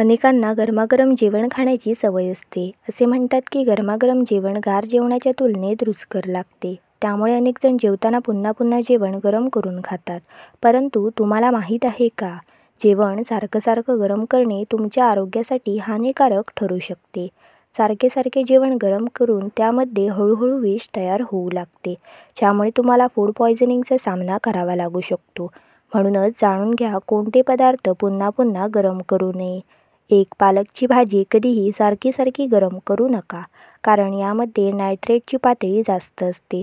अनेकांना गरमागरम जेवण खाण्याची सवय असते. असे म्हणतात की गरमागरम जेवण गार जेवणाच्या तुलनेत रुचकर लागते. त्यामुळे अनेकजण जेवताना पुन्हा पुन्हा जेवण गरम करून खातात. परंतु तुम्हाला माहीत आहे का? जेवण सारखं सारखं गरम करणे तुमच्या आरोग्यासाठी हानिकारक ठरू शकते. सारखे सारखे जेवण गरम करून त्यामध्ये हळूहळू विष तयार होऊ लागते, ज्यामुळे तुम्हाला फूड पॉयझनिंगचा सामना करावा लागू शकतो. म्हणूनच जाणून घ्या कोणते पदार्थ पुन्हा पुन्हा गरम करू नये. एक पालकची भाजी कधीही सारखी सारखी गरम करू नका कारण यामध्ये नायट्रेटची पातळी जास्त असते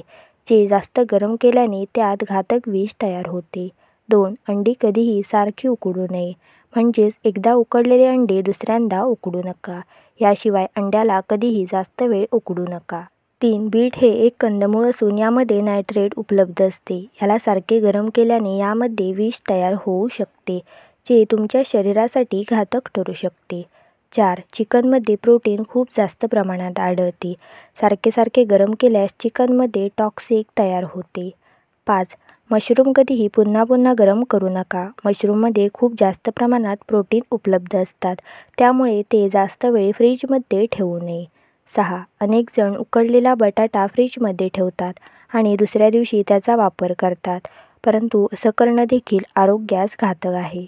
जे जास्त गरम केल्याने त्यात घातक विष तयार होते दोन अंडी कधीही सारखी उकडू नये म्हणजेच एकदा उकडलेले अंडे दुसऱ्यांदा उकडू नका याशिवाय अंड्याला कधीही जास्त वेळ उकडू नका तीन बीट हे एक कंदमूळ असून यामध्ये नायट्रेट उपलब्ध असते याला सारखे गरम केल्याने यामध्ये विष तयार होऊ शकते जे तुमच्या शरीरासाठी घातक ठरू शकते चार चिकनमध्ये प्रोटीन खूप जास्त प्रमाणात आढळते सारखे सारखे गरम केल्यास चिकनमध्ये टॉक्सिक तयार होते पाच मशरूम कधीही पुन्हा पुन्हा गरम करू नका मशरूममध्ये खूप जास्त प्रमाणात प्रोटीन उपलब्ध असतात त्यामुळे ते जास्त वेळ फ्रीजमध्ये ठेवू नये सहा अनेक जण उकडलेला बटाटा फ्रीजमध्ये ठेवतात आणि दुसऱ्या दिवशी त्याचा वापर करतात परंतु असं करणं देखील आरोग्यास घातक आहे